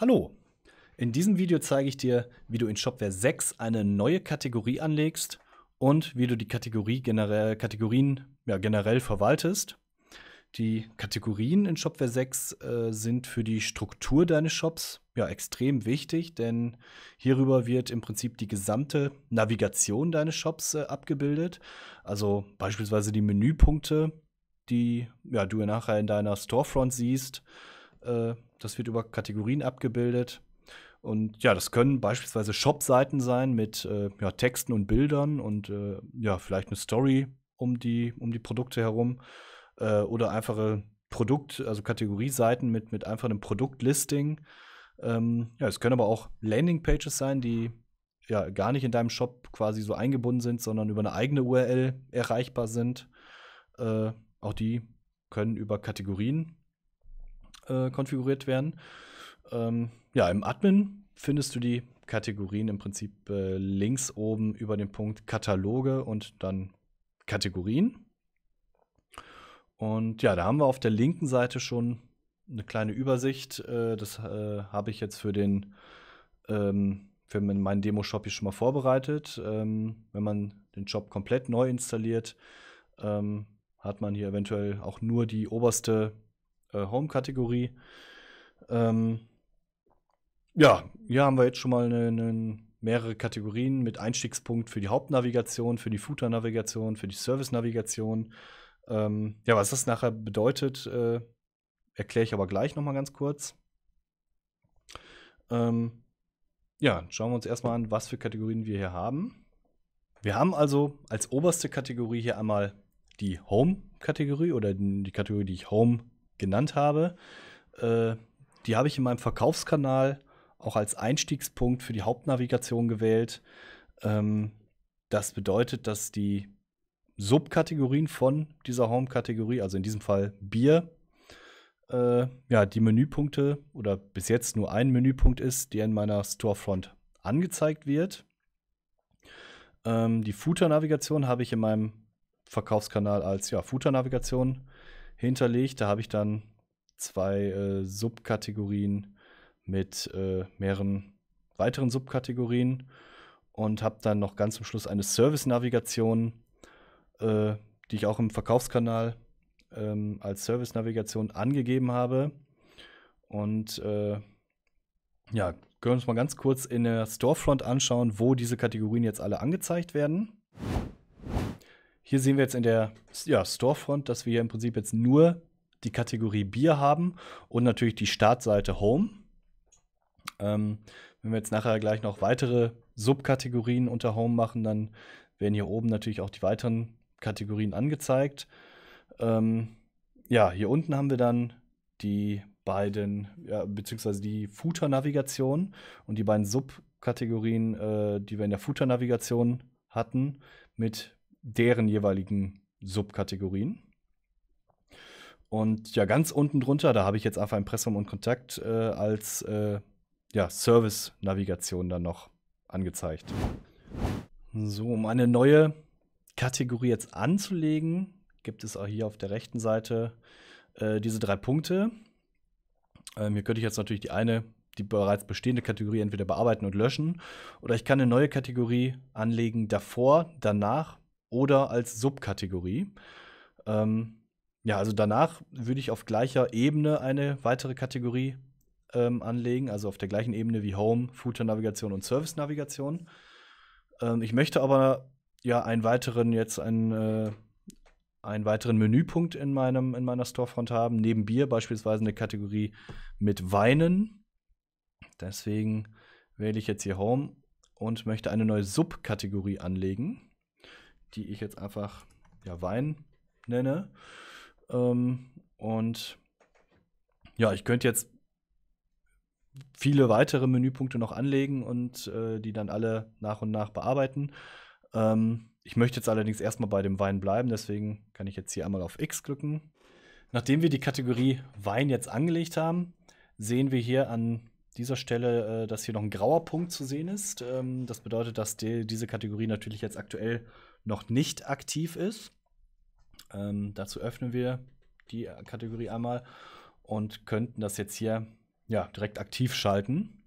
Hallo! In diesem Video zeige ich dir, wie du in Shopware 6 eine neue Kategorie anlegst und wie du die Kategorie generell, Kategorien ja, generell verwaltest. Die Kategorien in Shopware 6 äh, sind für die Struktur deines Shops ja, extrem wichtig, denn hierüber wird im Prinzip die gesamte Navigation deines Shops äh, abgebildet. Also beispielsweise die Menüpunkte, die ja, du nachher in deiner Storefront siehst. Äh, das wird über Kategorien abgebildet. Und ja, das können beispielsweise Shop-Seiten sein mit äh, ja, Texten und Bildern und äh, ja, vielleicht eine Story um die, um die Produkte herum äh, oder einfache Produkt-, also Kategorieseiten mit, mit einfach einem Produktlisting. Ähm, ja, es können aber auch Landing-Pages sein, die ja gar nicht in deinem Shop quasi so eingebunden sind, sondern über eine eigene URL erreichbar sind. Äh, auch die können über Kategorien äh, konfiguriert werden. Ähm, ja, im Admin findest du die Kategorien im Prinzip äh, links oben über den Punkt Kataloge und dann Kategorien. Und ja, da haben wir auf der linken Seite schon eine kleine Übersicht. Äh, das äh, habe ich jetzt für den ähm, für meinen Demo-Shop hier schon mal vorbereitet. Ähm, wenn man den Shop komplett neu installiert, ähm, hat man hier eventuell auch nur die oberste äh, Home-Kategorie. Ähm, ja, hier haben wir jetzt schon mal ne, ne, mehrere Kategorien mit Einstiegspunkt für die Hauptnavigation, für die Footer-Navigation, für die Service-Navigation. Ähm, ja, was das nachher bedeutet, äh, erkläre ich aber gleich noch mal ganz kurz. Ähm, ja, schauen wir uns erstmal an, was für Kategorien wir hier haben. Wir haben also als oberste Kategorie hier einmal die Home-Kategorie oder die Kategorie, die ich Home genannt habe, äh, die habe ich in meinem Verkaufskanal auch als Einstiegspunkt für die Hauptnavigation gewählt. Ähm, das bedeutet, dass die Subkategorien von dieser Home-Kategorie, also in diesem Fall Bier, äh, ja, die Menüpunkte oder bis jetzt nur ein Menüpunkt ist, der in meiner Storefront angezeigt wird. Ähm, die Footer-Navigation habe ich in meinem Verkaufskanal als ja, Footer-Navigation hinterlegt. Da habe ich dann zwei äh, Subkategorien mit äh, mehreren weiteren Subkategorien und habe dann noch ganz zum Schluss eine Service-Navigation, äh, die ich auch im Verkaufskanal ähm, als Service-Navigation angegeben habe. Und äh, ja, können wir uns mal ganz kurz in der Storefront anschauen, wo diese Kategorien jetzt alle angezeigt werden. Hier sehen wir jetzt in der ja, Storefront, dass wir hier im Prinzip jetzt nur die Kategorie Bier haben und natürlich die Startseite Home. Ähm, wenn wir jetzt nachher gleich noch weitere Subkategorien unter Home machen, dann werden hier oben natürlich auch die weiteren Kategorien angezeigt. Ähm, ja, hier unten haben wir dann die beiden, ja, beziehungsweise die Footer-Navigation und die beiden Subkategorien, äh, die wir in der Footer-Navigation hatten, mit deren jeweiligen Subkategorien. Und ja, ganz unten drunter, da habe ich jetzt einfach Impressum und Kontakt äh, als äh, ja, Service-Navigation dann noch angezeigt. So, um eine neue Kategorie jetzt anzulegen, gibt es auch hier auf der rechten Seite äh, diese drei Punkte. Ähm, hier könnte ich jetzt natürlich die eine, die bereits bestehende Kategorie entweder bearbeiten und löschen oder ich kann eine neue Kategorie anlegen davor, danach oder als Subkategorie. Ähm, ja, also danach würde ich auf gleicher Ebene eine weitere Kategorie ähm, anlegen, also auf der gleichen Ebene wie Home, Footer-Navigation und Service-Navigation. Ähm, ich möchte aber ja einen weiteren jetzt einen, äh, einen weiteren Menüpunkt in meinem in meiner Storefront haben. Neben Bier beispielsweise eine Kategorie mit Weinen. Deswegen wähle ich jetzt hier Home und möchte eine neue Subkategorie anlegen die ich jetzt einfach ja, Wein nenne. Ähm, und ja, ich könnte jetzt viele weitere Menüpunkte noch anlegen und äh, die dann alle nach und nach bearbeiten. Ähm, ich möchte jetzt allerdings erstmal bei dem Wein bleiben, deswegen kann ich jetzt hier einmal auf X klicken. Nachdem wir die Kategorie Wein jetzt angelegt haben, sehen wir hier an dieser Stelle, äh, dass hier noch ein grauer Punkt zu sehen ist. Ähm, das bedeutet, dass die, diese Kategorie natürlich jetzt aktuell noch nicht aktiv ist. Ähm, dazu öffnen wir die Kategorie einmal und könnten das jetzt hier ja, direkt aktiv schalten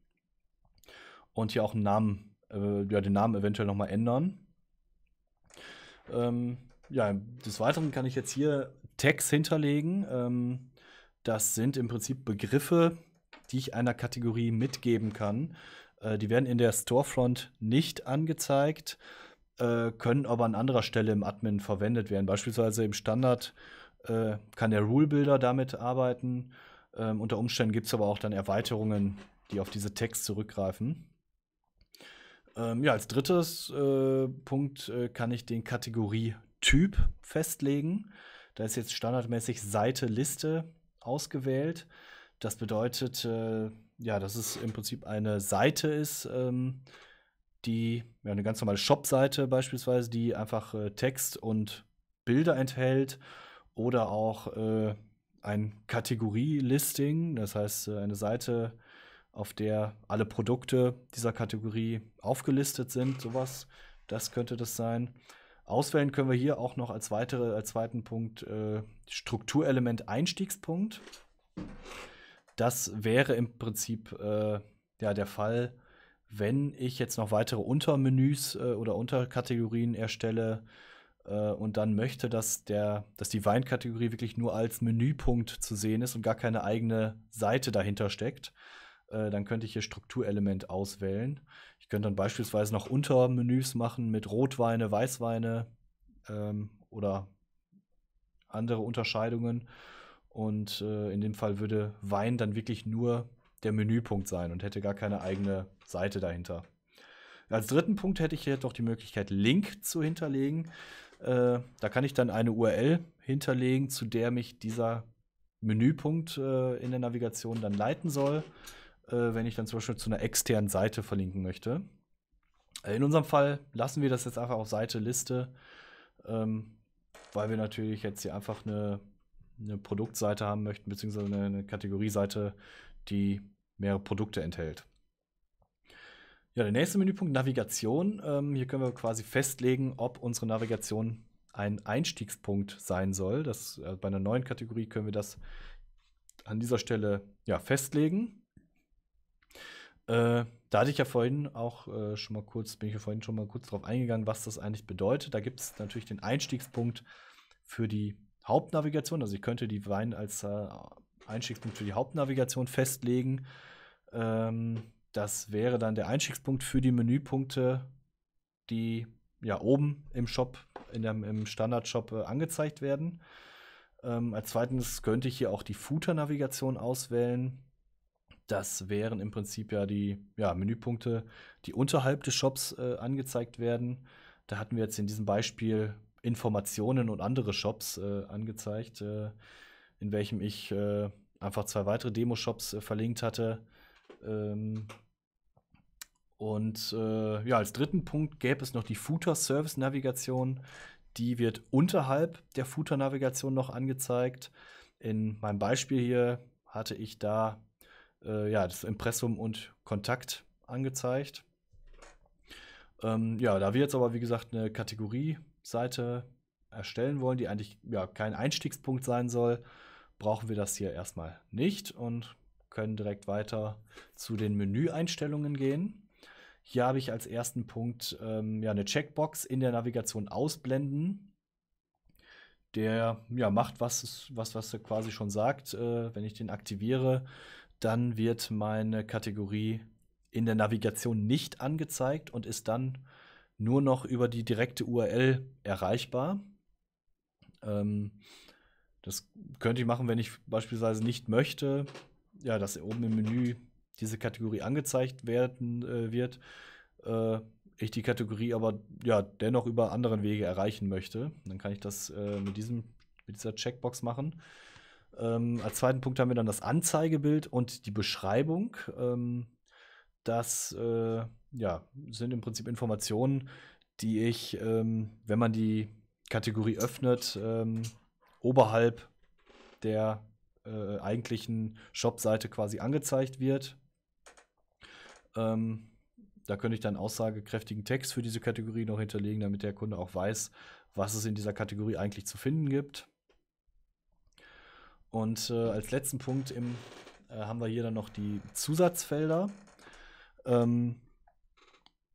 und hier auch einen Namen, äh, ja, den Namen eventuell nochmal ändern. Ähm, ja, des Weiteren kann ich jetzt hier Tags hinterlegen. Ähm, das sind im Prinzip Begriffe, die ich einer Kategorie mitgeben kann. Äh, die werden in der Storefront nicht angezeigt. Äh, können aber an anderer Stelle im Admin verwendet werden. Beispielsweise im Standard äh, kann der Rule Builder damit arbeiten. Ähm, unter Umständen gibt es aber auch dann Erweiterungen, die auf diese Text zurückgreifen. Ähm, ja, als drittes äh, Punkt äh, kann ich den Kategorie-Typ festlegen. Da ist jetzt standardmäßig Seite Liste ausgewählt. Das bedeutet, äh, ja, dass es im Prinzip eine Seite ist, ähm, die ja, eine ganz normale Shop-Seite beispielsweise, die einfach äh, Text und Bilder enthält oder auch äh, ein Kategorie-Listing, das heißt äh, eine Seite, auf der alle Produkte dieser Kategorie aufgelistet sind, sowas, das könnte das sein. Auswählen können wir hier auch noch als, weitere, als zweiten Punkt äh, Strukturelement Einstiegspunkt. Das wäre im Prinzip äh, ja, der Fall, wenn ich jetzt noch weitere Untermenüs äh, oder Unterkategorien erstelle äh, und dann möchte, dass, der, dass die Weinkategorie wirklich nur als Menüpunkt zu sehen ist und gar keine eigene Seite dahinter steckt, äh, dann könnte ich hier Strukturelement auswählen. Ich könnte dann beispielsweise noch Untermenüs machen mit Rotweine, Weißweine ähm, oder andere Unterscheidungen. Und äh, in dem Fall würde Wein dann wirklich nur der Menüpunkt sein und hätte gar keine eigene Seite dahinter. Als dritten Punkt hätte ich hier doch die Möglichkeit, Link zu hinterlegen. Äh, da kann ich dann eine URL hinterlegen, zu der mich dieser Menüpunkt äh, in der Navigation dann leiten soll, äh, wenn ich dann zum Beispiel zu einer externen Seite verlinken möchte. Äh, in unserem Fall lassen wir das jetzt einfach auf Seite Liste, ähm, weil wir natürlich jetzt hier einfach eine, eine Produktseite haben möchten, beziehungsweise eine, eine Kategorieseite, die mehrere Produkte enthält. Ja, der nächste Menüpunkt Navigation. Ähm, hier können wir quasi festlegen, ob unsere Navigation ein Einstiegspunkt sein soll. Das, äh, bei einer neuen Kategorie können wir das an dieser Stelle ja, festlegen. Äh, da hatte ich ja vorhin auch äh, schon mal kurz, bin ich ja vorhin schon mal kurz darauf eingegangen, was das eigentlich bedeutet. Da gibt es natürlich den Einstiegspunkt für die Hauptnavigation. Also ich könnte die Wein als äh, Einstiegspunkt für die Hauptnavigation festlegen. Ähm, das wäre dann der Einstiegspunkt für die Menüpunkte, die ja oben im Shop, in dem, im Standard-Shop äh, angezeigt werden. Ähm, als zweites könnte ich hier auch die Footer-Navigation auswählen. Das wären im Prinzip ja die ja, Menüpunkte, die unterhalb des Shops äh, angezeigt werden. Da hatten wir jetzt in diesem Beispiel Informationen und andere Shops äh, angezeigt. Äh, in welchem ich äh, einfach zwei weitere Demo-Shops äh, verlinkt hatte. Ähm, und äh, ja, als dritten Punkt gäbe es noch die Footer-Service-Navigation. Die wird unterhalb der Footer-Navigation noch angezeigt. In meinem Beispiel hier hatte ich da äh, ja, das Impressum und Kontakt angezeigt. Ähm, ja, da wir jetzt aber, wie gesagt, eine Kategorie-Seite erstellen wollen, die eigentlich ja, kein Einstiegspunkt sein soll, brauchen wir das hier erstmal nicht und können direkt weiter zu den Menüeinstellungen gehen. Hier habe ich als ersten Punkt ähm, ja, eine Checkbox in der Navigation ausblenden. Der ja, macht, was, was, was er quasi schon sagt. Äh, wenn ich den aktiviere, dann wird meine Kategorie in der Navigation nicht angezeigt und ist dann nur noch über die direkte URL erreichbar. Ähm, das könnte ich machen, wenn ich beispielsweise nicht möchte, ja, dass oben im Menü diese Kategorie angezeigt werden äh, wird. Äh, ich die Kategorie aber ja dennoch über anderen Wege erreichen möchte. Dann kann ich das äh, mit, diesem, mit dieser Checkbox machen. Ähm, als zweiten Punkt haben wir dann das Anzeigebild und die Beschreibung. Ähm, das äh, ja, sind im Prinzip Informationen, die ich, ähm, wenn man die Kategorie öffnet, ähm, oberhalb der äh, eigentlichen Shop-Seite quasi angezeigt wird. Ähm, da könnte ich dann aussagekräftigen Text für diese Kategorie noch hinterlegen, damit der Kunde auch weiß, was es in dieser Kategorie eigentlich zu finden gibt. Und äh, als letzten Punkt im, äh, haben wir hier dann noch die Zusatzfelder. Ähm,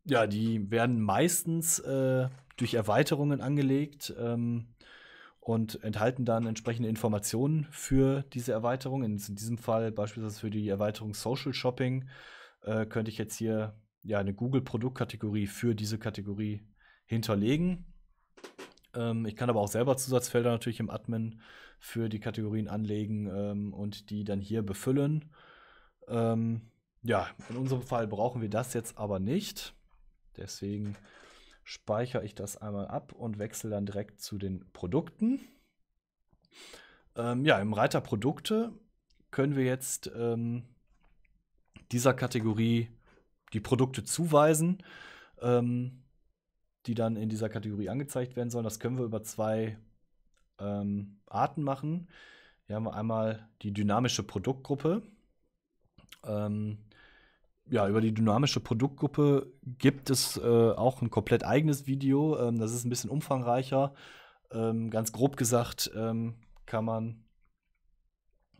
ja, die werden meistens äh, durch Erweiterungen angelegt. Ähm, und enthalten dann entsprechende Informationen für diese Erweiterung. In, in diesem Fall beispielsweise für die Erweiterung Social Shopping äh, könnte ich jetzt hier ja eine Google-Produktkategorie für diese Kategorie hinterlegen. Ähm, ich kann aber auch selber Zusatzfelder natürlich im Admin für die Kategorien anlegen ähm, und die dann hier befüllen. Ähm, ja, in unserem Fall brauchen wir das jetzt aber nicht. Deswegen speichere ich das einmal ab und wechsle dann direkt zu den Produkten. Ähm, ja, im Reiter Produkte können wir jetzt ähm, dieser Kategorie die Produkte zuweisen, ähm, die dann in dieser Kategorie angezeigt werden sollen. Das können wir über zwei ähm, Arten machen. Hier haben wir einmal die dynamische Produktgruppe. Ähm, ja, über die dynamische Produktgruppe gibt es äh, auch ein komplett eigenes Video. Ähm, das ist ein bisschen umfangreicher. Ähm, ganz grob gesagt ähm, kann man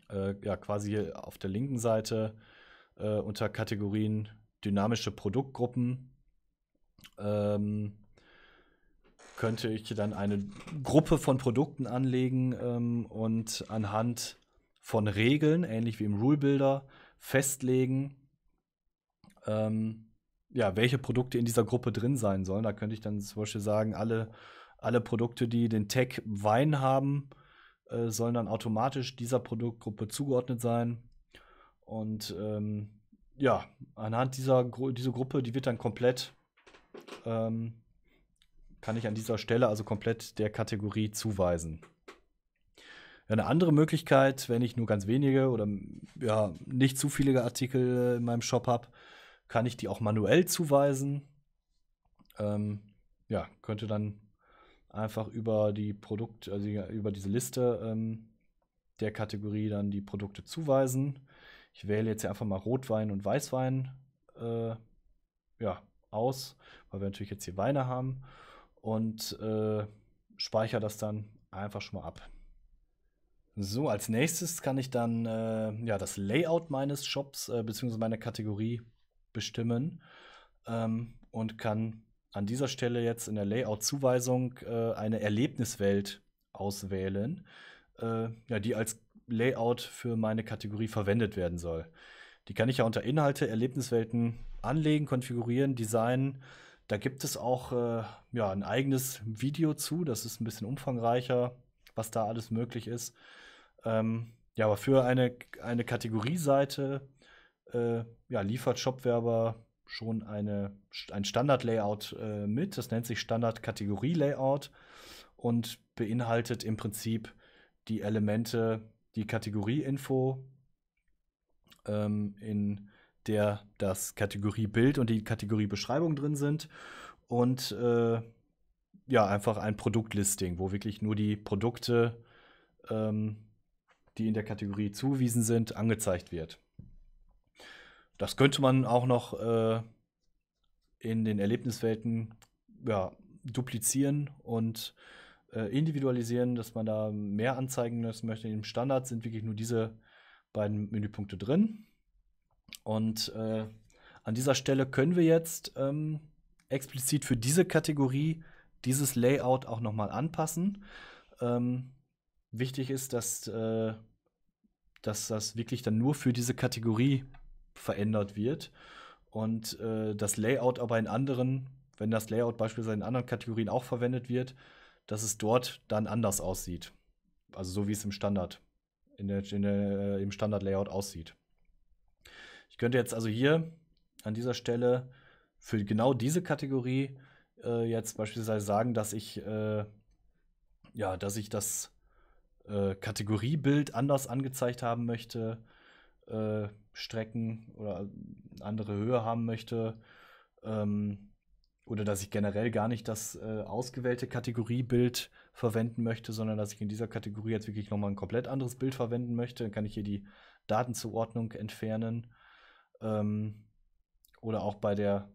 äh, ja quasi auf der linken Seite äh, unter Kategorien dynamische Produktgruppen ähm, könnte ich dann eine Gruppe von Produkten anlegen ähm, und anhand von Regeln, ähnlich wie im Rule Builder, festlegen, ähm, ja, welche Produkte in dieser Gruppe drin sein sollen. Da könnte ich dann zum Beispiel sagen, alle, alle Produkte, die den Tag Wein haben, äh, sollen dann automatisch dieser Produktgruppe zugeordnet sein. Und ähm, ja, anhand dieser Gru diese Gruppe, die wird dann komplett, ähm, kann ich an dieser Stelle also komplett der Kategorie zuweisen. Eine andere Möglichkeit, wenn ich nur ganz wenige oder ja, nicht zu viele Artikel in meinem Shop habe, kann ich die auch manuell zuweisen. Ähm, ja, könnte dann einfach über die Produkt, also über diese Liste ähm, der Kategorie dann die Produkte zuweisen. Ich wähle jetzt einfach mal Rotwein und Weißwein äh, ja, aus, weil wir natürlich jetzt hier Weine haben und äh, speichere das dann einfach schon mal ab. So, als nächstes kann ich dann äh, ja, das Layout meines Shops äh, bzw. meiner Kategorie bestimmen ähm, und kann an dieser Stelle jetzt in der Layout-Zuweisung äh, eine Erlebniswelt auswählen, äh, ja, die als Layout für meine Kategorie verwendet werden soll. Die kann ich ja unter Inhalte, Erlebniswelten anlegen, konfigurieren, designen. Da gibt es auch äh, ja, ein eigenes Video zu, das ist ein bisschen umfangreicher, was da alles möglich ist. Ähm, ja, aber für eine, eine Kategorieseite äh, ja, liefert Shopwerber schon eine, ein Standard-Layout äh, mit. Das nennt sich Standard-Kategorie-Layout und beinhaltet im Prinzip die Elemente, die Kategorie-Info, ähm, in der das Kategorie-Bild und die Kategorie-Beschreibung drin sind und äh, ja, einfach ein Produktlisting, wo wirklich nur die Produkte, ähm, die in der Kategorie zugewiesen sind, angezeigt wird das könnte man auch noch äh, in den Erlebniswelten ja, duplizieren und äh, individualisieren, dass man da mehr anzeigen lassen möchte. Im Standard sind wirklich nur diese beiden Menüpunkte drin. Und äh, an dieser Stelle können wir jetzt ähm, explizit für diese Kategorie dieses Layout auch nochmal anpassen. Ähm, wichtig ist, dass, äh, dass das wirklich dann nur für diese Kategorie verändert wird und äh, das Layout aber in anderen, wenn das Layout beispielsweise in anderen Kategorien auch verwendet wird, dass es dort dann anders aussieht. Also so wie es im Standard, in der, in der, äh, im Standard-Layout aussieht. Ich könnte jetzt also hier an dieser Stelle für genau diese Kategorie äh, jetzt beispielsweise sagen, dass ich, äh, ja, dass ich das äh, Kategoriebild anders angezeigt haben möchte äh, Strecken oder andere Höhe haben möchte. Ähm, oder dass ich generell gar nicht das äh, ausgewählte Kategoriebild verwenden möchte, sondern dass ich in dieser Kategorie jetzt wirklich nochmal ein komplett anderes Bild verwenden möchte. Dann kann ich hier die Datenzuordnung entfernen. Ähm, oder auch bei der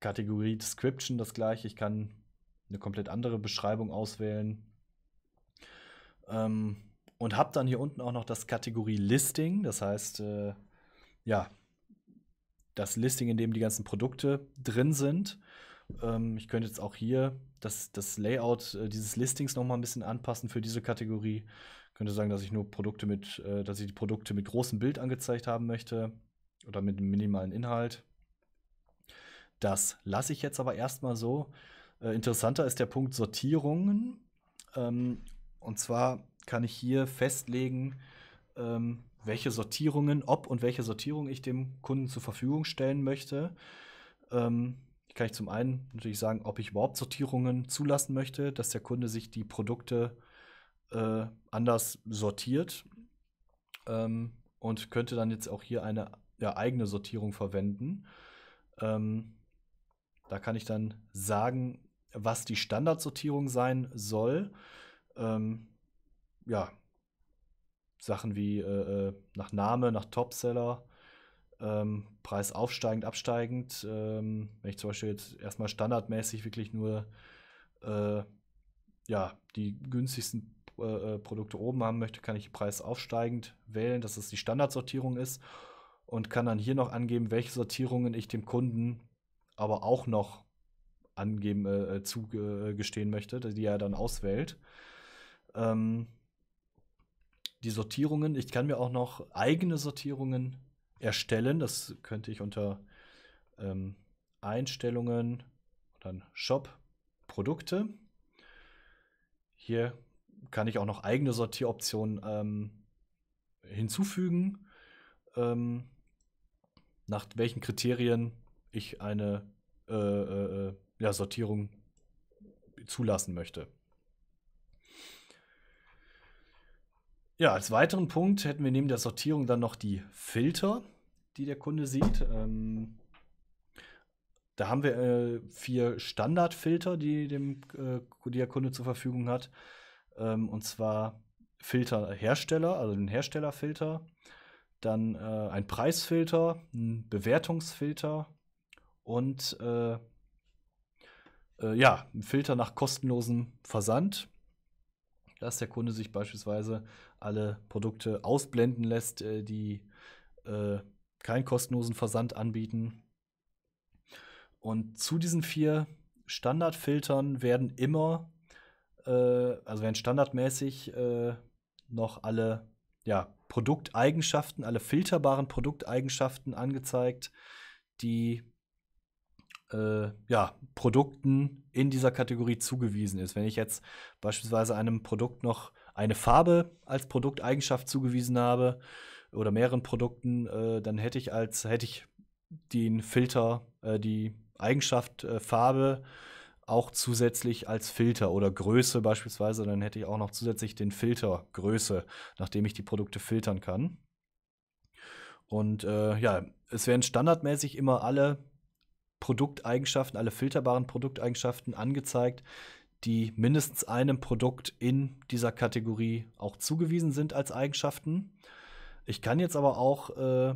Kategorie Description das gleiche. Ich kann eine komplett andere Beschreibung auswählen. Ähm, und habe dann hier unten auch noch das Kategorie Listing, das heißt, äh, ja, das Listing, in dem die ganzen Produkte drin sind. Ähm, ich könnte jetzt auch hier das, das Layout äh, dieses Listings noch mal ein bisschen anpassen für diese Kategorie. Ich könnte sagen, dass ich nur Produkte mit, äh, dass ich die Produkte mit großem Bild angezeigt haben möchte oder mit minimalen Inhalt. Das lasse ich jetzt aber erstmal so. Äh, interessanter ist der Punkt Sortierungen. Ähm, und zwar kann ich hier festlegen, ähm, welche Sortierungen, ob und welche Sortierung ich dem Kunden zur Verfügung stellen möchte. Ähm, kann ich zum einen natürlich sagen, ob ich überhaupt Sortierungen zulassen möchte, dass der Kunde sich die Produkte äh, anders sortiert ähm, und könnte dann jetzt auch hier eine ja, eigene Sortierung verwenden. Ähm, da kann ich dann sagen, was die Standardsortierung sein soll. Ähm, ja, Sachen wie äh, äh, nach Name, nach Topseller, ähm, Preis aufsteigend, absteigend. Ähm, wenn ich zum Beispiel jetzt erstmal standardmäßig wirklich nur äh, ja, die günstigsten äh, äh Produkte oben haben möchte, kann ich Preis aufsteigend wählen, dass es die Standardsortierung ist und kann dann hier noch angeben, welche Sortierungen ich dem Kunden aber auch noch angeben, äh, äh zugestehen möchte, die er dann auswählt. Ähm, die Sortierungen. Ich kann mir auch noch eigene Sortierungen erstellen. Das könnte ich unter ähm, Einstellungen und dann Shop Produkte. Hier kann ich auch noch eigene Sortieroptionen ähm, hinzufügen, ähm, nach welchen Kriterien ich eine äh, äh, äh ja, Sortierung zulassen möchte. Ja, als weiteren Punkt hätten wir neben der Sortierung dann noch die Filter, die der Kunde sieht. Ähm, da haben wir äh, vier Standardfilter, die, dem, äh, die der Kunde zur Verfügung hat. Ähm, und zwar Filterhersteller, also den Herstellerfilter, dann äh, ein Preisfilter, ein Bewertungsfilter und äh, äh, ja, ein Filter nach kostenlosem Versand dass der Kunde sich beispielsweise alle Produkte ausblenden lässt, äh, die äh, keinen kostenlosen Versand anbieten. Und zu diesen vier Standardfiltern werden immer, äh, also werden standardmäßig äh, noch alle ja, Produkteigenschaften, alle filterbaren Produkteigenschaften angezeigt, die äh, ja, Produkten in dieser Kategorie zugewiesen ist. Wenn ich jetzt beispielsweise einem Produkt noch eine Farbe als Produkteigenschaft zugewiesen habe oder mehreren Produkten, äh, dann hätte ich als hätte ich den Filter, äh, die Eigenschaft äh, Farbe auch zusätzlich als Filter oder Größe beispielsweise, dann hätte ich auch noch zusätzlich den Filter Größe, nachdem ich die Produkte filtern kann. Und äh, ja, es werden standardmäßig immer alle Produkteigenschaften, alle filterbaren Produkteigenschaften angezeigt, die mindestens einem Produkt in dieser Kategorie auch zugewiesen sind als Eigenschaften. Ich kann jetzt aber auch äh,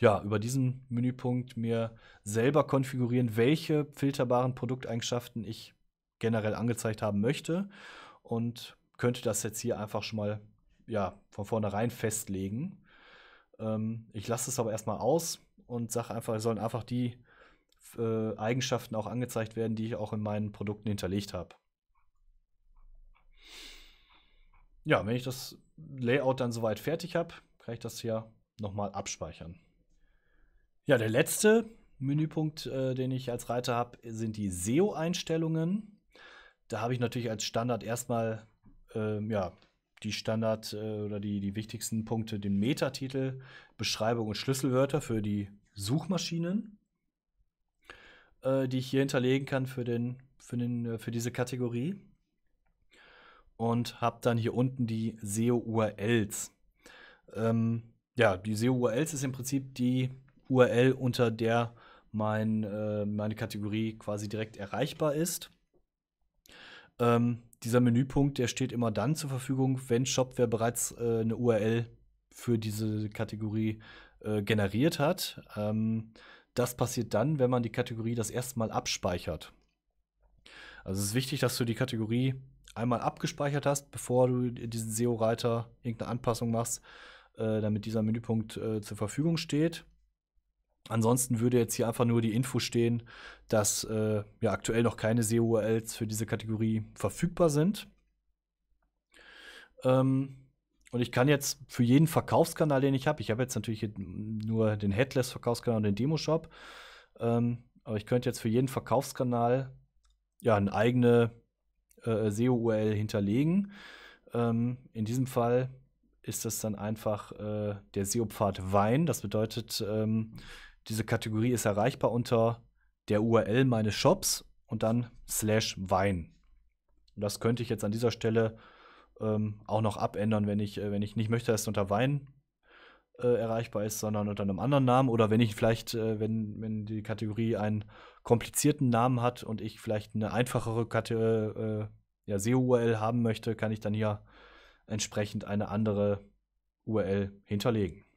ja, über diesen Menüpunkt mir selber konfigurieren, welche filterbaren Produkteigenschaften ich generell angezeigt haben möchte und könnte das jetzt hier einfach schon mal ja, von vornherein festlegen. Ähm, ich lasse es aber erstmal aus, und sage einfach, sollen einfach die äh, Eigenschaften auch angezeigt werden, die ich auch in meinen Produkten hinterlegt habe. Ja, wenn ich das Layout dann soweit fertig habe, kann ich das hier nochmal abspeichern. Ja, der letzte Menüpunkt, äh, den ich als Reiter habe, sind die SEO-Einstellungen. Da habe ich natürlich als Standard erstmal ähm, ja, die Standard äh, oder die, die wichtigsten Punkte, den Metatitel, Beschreibung und Schlüsselwörter für die Suchmaschinen, äh, die ich hier hinterlegen kann für, den, für, den, äh, für diese Kategorie. Und habe dann hier unten die SEO-URLs. Ähm, ja, die SEO-URLs ist im Prinzip die URL, unter der mein, äh, meine Kategorie quasi direkt erreichbar ist. Ähm, dieser Menüpunkt, der steht immer dann zur Verfügung, wenn Shopware bereits äh, eine URL für diese Kategorie äh, generiert hat. Ähm, das passiert dann, wenn man die Kategorie das erste Mal abspeichert. Also es ist wichtig, dass du die Kategorie einmal abgespeichert hast, bevor du diesen SEO-Reiter irgendeine Anpassung machst, äh, damit dieser Menüpunkt äh, zur Verfügung steht. Ansonsten würde jetzt hier einfach nur die Info stehen, dass äh, ja aktuell noch keine SEO-URLs für diese Kategorie verfügbar sind. Ähm, und ich kann jetzt für jeden Verkaufskanal, den ich habe, ich habe jetzt natürlich nur den Headless-Verkaufskanal und den Demo-Shop, ähm, aber ich könnte jetzt für jeden Verkaufskanal ja eine eigene äh, SEO-URL hinterlegen. Ähm, in diesem Fall ist das dann einfach äh, der SEO-Pfad Wein. Das bedeutet, ähm, diese Kategorie ist erreichbar unter der URL meines Shops und dann slash Wein. das könnte ich jetzt an dieser Stelle ähm, auch noch abändern, wenn ich, äh, wenn ich nicht möchte, dass es unter Wein äh, erreichbar ist, sondern unter einem anderen Namen. Oder wenn ich vielleicht, äh, wenn, wenn die Kategorie einen komplizierten Namen hat und ich vielleicht eine einfachere Kate äh, ja, SEO-URL haben möchte, kann ich dann hier entsprechend eine andere URL hinterlegen.